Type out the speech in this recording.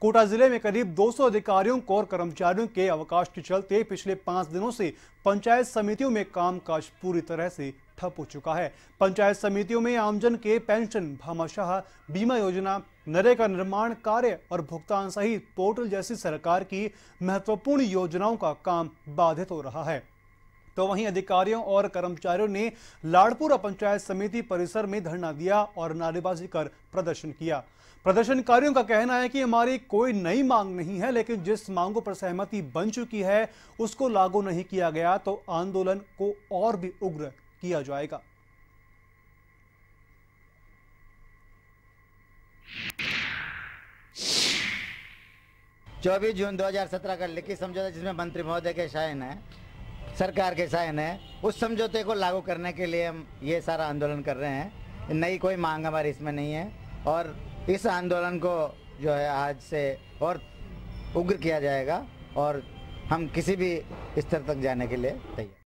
कोटा जिले में करीब 200 अधिकारियों को और कर्मचारियों के अवकाश के चलते पिछले पांच दिनों से पंचायत समितियों में कामकाज पूरी तरह से ठप हो चुका है पंचायत समितियों में आमजन के पेंशन भामाशाह बीमा योजना नरे का निर्माण कार्य और भुगतान सहित पोर्टल जैसी सरकार की महत्वपूर्ण योजनाओं का काम बाधित हो रहा है तो वहीं अधिकारियों और कर्मचारियों ने लाड़पुरा पंचायत समिति परिसर में धरना दिया और नारेबाजी कर प्रदर्शन किया प्रदर्शनकारियों का कहना है कि हमारी कोई नई मांग नहीं है लेकिन जिस मांगों पर सहमति बन चुकी है उसको लागू नहीं किया गया तो आंदोलन को और भी उग्र किया जाएगा चौबीस जून 2017 का लिखित समझौता जिसमें मंत्री महोदय के शायन है सरकार के साइन है उस समझौते को लागू करने के लिए हम ये सारा आंदोलन कर रहे हैं नई कोई मांग हमारी इसमें नहीं है और इस आंदोलन को जो है आज से और उग्र किया जाएगा और हम किसी भी स्तर तक जाने के लिए तैयार